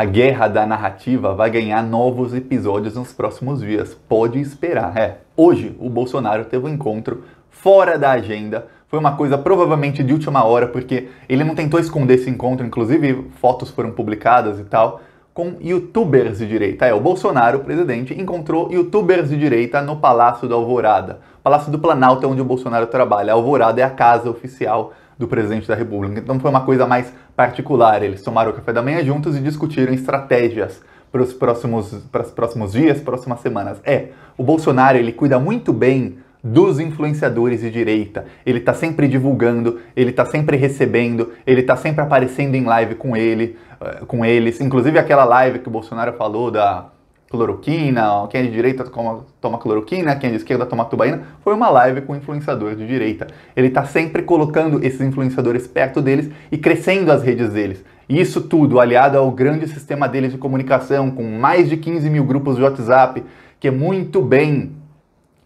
A guerra da narrativa vai ganhar novos episódios nos próximos dias. Pode esperar, é. Hoje, o Bolsonaro teve um encontro fora da agenda. Foi uma coisa provavelmente de última hora, porque ele não tentou esconder esse encontro, inclusive fotos foram publicadas e tal, com youtubers de direita. É, o Bolsonaro, o presidente, encontrou youtubers de direita no Palácio da Alvorada. Palácio do Planalto é onde o Bolsonaro trabalha. A Alvorada é a casa oficial do presidente da República. Então foi uma coisa mais particular. Eles tomaram o café da manhã juntos e discutiram estratégias para os próximos, para os próximos dias, próximas semanas. É, o Bolsonaro ele cuida muito bem dos influenciadores de direita. Ele está sempre divulgando, ele está sempre recebendo, ele está sempre aparecendo em live com ele, eh, com eles. Inclusive aquela live que o Bolsonaro falou da cloroquina, quem é de direita toma, toma cloroquina, quem é de esquerda toma tubaína. Foi uma live com influenciador de direita. Ele está sempre colocando esses influenciadores perto deles e crescendo as redes deles. isso tudo aliado ao grande sistema deles de comunicação, com mais de 15 mil grupos de WhatsApp, que é muito bem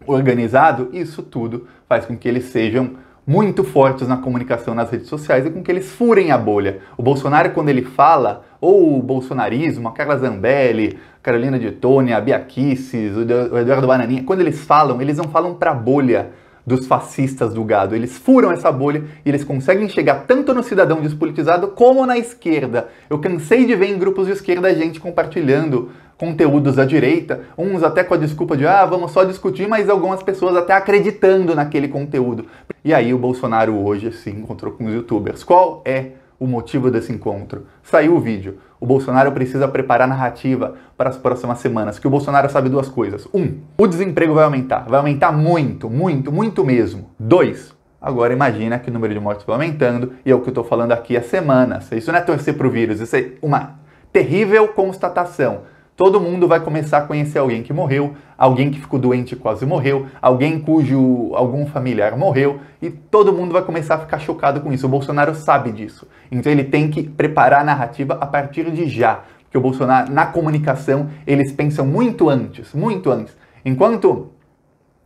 organizado, isso tudo faz com que eles sejam muito fortes na comunicação nas redes sociais e com que eles furem a bolha. O Bolsonaro, quando ele fala, ou o bolsonarismo, a Carla Zambelli, Carolina de Tone, a Bia Kicis, o Eduardo Bananinha, quando eles falam, eles não falam para a bolha dos fascistas do gado. Eles furam essa bolha e eles conseguem chegar tanto no cidadão despolitizado como na esquerda. Eu cansei de ver em grupos de esquerda gente compartilhando conteúdos da direita, uns até com a desculpa de ah, vamos só discutir, mas algumas pessoas até acreditando naquele conteúdo. E aí o Bolsonaro hoje se encontrou com os youtubers. Qual é o motivo desse encontro. Saiu o vídeo. O Bolsonaro precisa preparar narrativa para as próximas semanas, que o Bolsonaro sabe duas coisas. Um, o desemprego vai aumentar, vai aumentar muito, muito, muito mesmo. Dois, agora imagina que o número de mortes vai aumentando, e é o que eu estou falando aqui há semanas. Isso não é torcer para o vírus, isso é uma terrível constatação todo mundo vai começar a conhecer alguém que morreu, alguém que ficou doente e quase morreu, alguém cujo algum familiar morreu, e todo mundo vai começar a ficar chocado com isso. O Bolsonaro sabe disso. Então ele tem que preparar a narrativa a partir de já, porque o Bolsonaro na comunicação, eles pensam muito antes, muito antes. Enquanto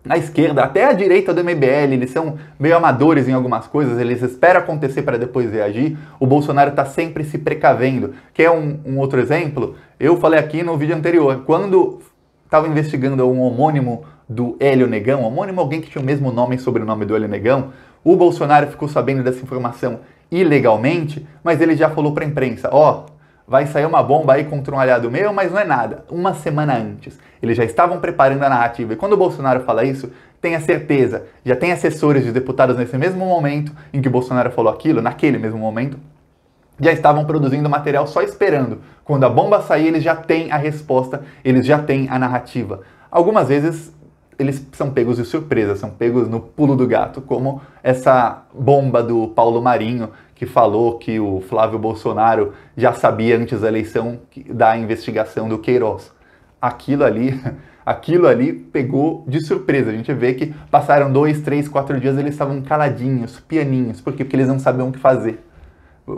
na esquerda, até a direita do MBL, eles são meio amadores em algumas coisas, eles esperam acontecer para depois reagir. O Bolsonaro está sempre se precavendo. Quer um, um outro exemplo? Eu falei aqui no vídeo anterior, quando estava investigando um homônimo do Hélio Negão, homônimo alguém que tinha o mesmo nome e sobrenome do Hélio Negão, o Bolsonaro ficou sabendo dessa informação ilegalmente, mas ele já falou para a imprensa, ó, oh, vai sair uma bomba aí contra um aliado meu, mas não é nada. Uma semana antes. Eles já estavam preparando a narrativa. E quando o Bolsonaro fala isso, tenha certeza, já tem assessores de deputados nesse mesmo momento em que o Bolsonaro falou aquilo, naquele mesmo momento, já estavam produzindo material só esperando. Quando a bomba sair, eles já têm a resposta, eles já têm a narrativa. Algumas vezes eles são pegos de surpresa, são pegos no pulo do gato, como essa bomba do Paulo Marinho, que falou que o Flávio Bolsonaro já sabia antes da eleição da investigação do Queiroz. Aquilo ali, aquilo ali pegou de surpresa. A gente vê que passaram dois, três, quatro dias eles estavam caladinhos, pianinhos. Por quê? Porque eles não sabiam o que fazer.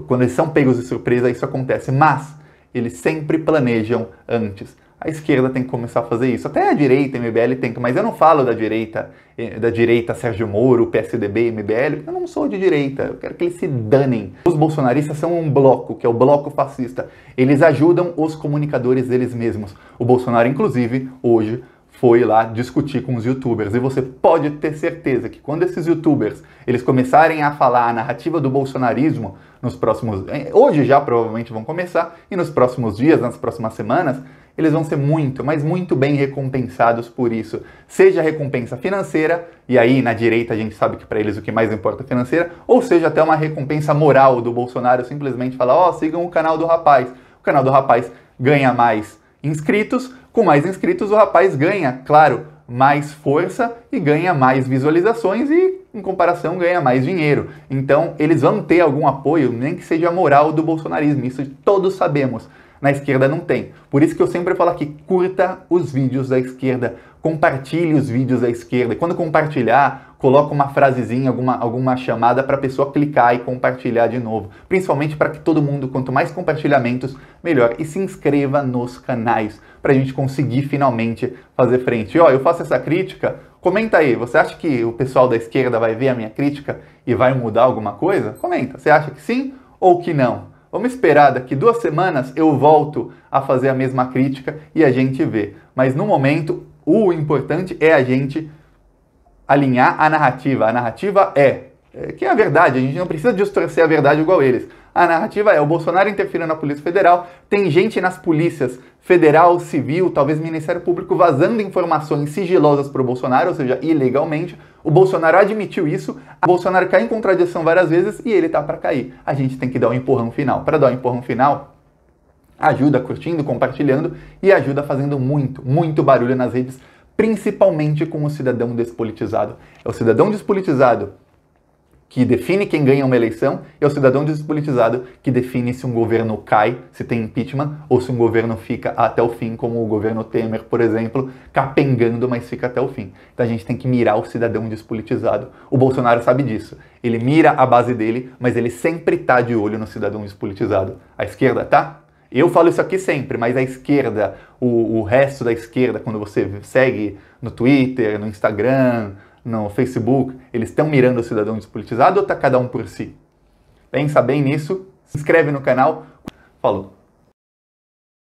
Quando eles são pegos de surpresa, isso acontece. Mas eles sempre planejam antes a esquerda tem que começar a fazer isso. Até a direita, MBL tenta, mas eu não falo da direita, eh, da direita Sérgio Moro, PSDB, MBL, porque eu não sou de direita. Eu quero que eles se danem. Os bolsonaristas são um bloco, que é o bloco fascista. Eles ajudam os comunicadores deles mesmos. O Bolsonaro, inclusive, hoje foi lá discutir com os youtubers. E você pode ter certeza que quando esses youtubers eles começarem a falar a narrativa do bolsonarismo nos próximos. Eh, hoje já provavelmente vão começar, e nos próximos dias, nas próximas semanas, eles vão ser muito, mas muito bem recompensados por isso. Seja recompensa financeira, e aí na direita a gente sabe que para eles o que mais importa é financeira, ou seja até uma recompensa moral do Bolsonaro simplesmente falar: ó, oh, sigam o canal do rapaz. O canal do rapaz ganha mais inscritos, com mais inscritos o rapaz ganha, claro, mais força e ganha mais visualizações e, em comparação, ganha mais dinheiro. Então, eles vão ter algum apoio, nem que seja moral, do bolsonarismo. Isso todos sabemos. Na esquerda não tem. Por isso que eu sempre falo aqui, curta os vídeos da esquerda, compartilhe os vídeos da esquerda. E quando compartilhar, coloca uma frasezinha, alguma, alguma chamada para a pessoa clicar e compartilhar de novo. Principalmente para que todo mundo, quanto mais compartilhamentos, melhor. E se inscreva nos canais para a gente conseguir finalmente fazer frente. E, ó, eu faço essa crítica, comenta aí. Você acha que o pessoal da esquerda vai ver a minha crítica e vai mudar alguma coisa? Comenta. Você acha que sim ou que não? Vamos esperar, daqui duas semanas eu volto a fazer a mesma crítica e a gente vê. Mas no momento, o importante é a gente alinhar a narrativa. A narrativa é é, que é a verdade, a gente não precisa distorcer a verdade igual eles. A narrativa é: o Bolsonaro interferiu na Polícia Federal, tem gente nas polícias federal, civil, talvez Ministério Público vazando informações sigilosas para o Bolsonaro, ou seja, ilegalmente. O Bolsonaro admitiu isso, o Bolsonaro cai em contradição várias vezes e ele tá para cair. A gente tem que dar um empurrão final. Para dar um empurrão final, ajuda curtindo, compartilhando e ajuda fazendo muito, muito barulho nas redes, principalmente com o cidadão despolitizado. É o cidadão despolitizado que define quem ganha uma eleição, e é o cidadão despolitizado, que define se um governo cai, se tem impeachment, ou se um governo fica até o fim, como o governo Temer, por exemplo, capengando, mas fica até o fim. Então a gente tem que mirar o cidadão despolitizado. O Bolsonaro sabe disso. Ele mira a base dele, mas ele sempre tá de olho no cidadão despolitizado. A esquerda tá? Eu falo isso aqui sempre, mas a esquerda, o, o resto da esquerda, quando você segue no Twitter, no Instagram, no Facebook, eles estão mirando o cidadão despolitizado ou está cada um por si? Pensa bem nisso, se inscreve no canal. Falou!